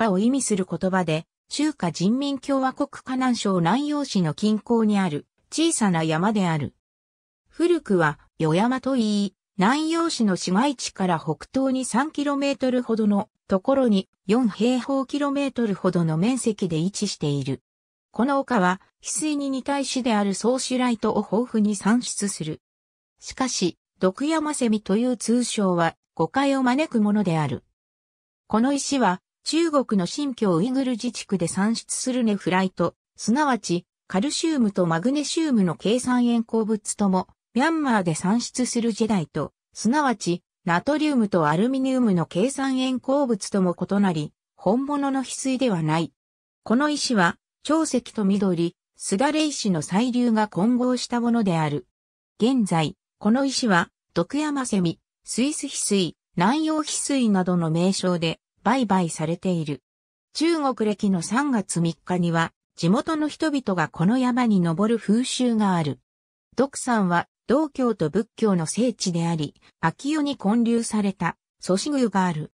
下を意味する言葉で、中華人民共和国河南省南陽市の近郊にある小さな山である。古くは、与山と言い、南陽市の市街地から北東に 3km ほどのところに4平方キロメートルほどの面積で位置している。この丘は、翡翠に似た石である総主ライトを豊富に産出する。しかし、毒山セミという通称は誤解を招くものである。この石は中国の新疆ウイグル自治区で産出するネフライト、すなわち、カルシウムとマグネシウムの計算塩鉱物とも、ミャンマーで産出するジェダイと、すなわち、ナトリウムとアルミニウムの計算塩鉱物とも異なり、本物の翡翠ではない。この石は、長石と緑、すだれ石の細流が混合したものである。現在、この石は、徳山セミ、スイス翡翠、南洋翡翠などの名称で売買されている。中国歴の3月3日には、地元の人々がこの山に登る風習がある。独山は、道教と仏教の聖地であり、秋代に建立された、祖師宮がある。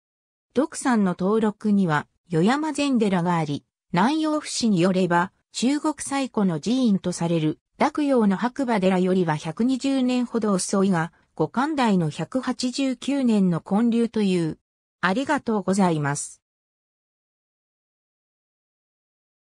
独山の登録には、与山禅寺があり、南洋府市によれば、中国最古の寺院とされる、洛陽の白馬寺よりは120年ほど遅いが、五寛代の189年の建立というありがとうございます。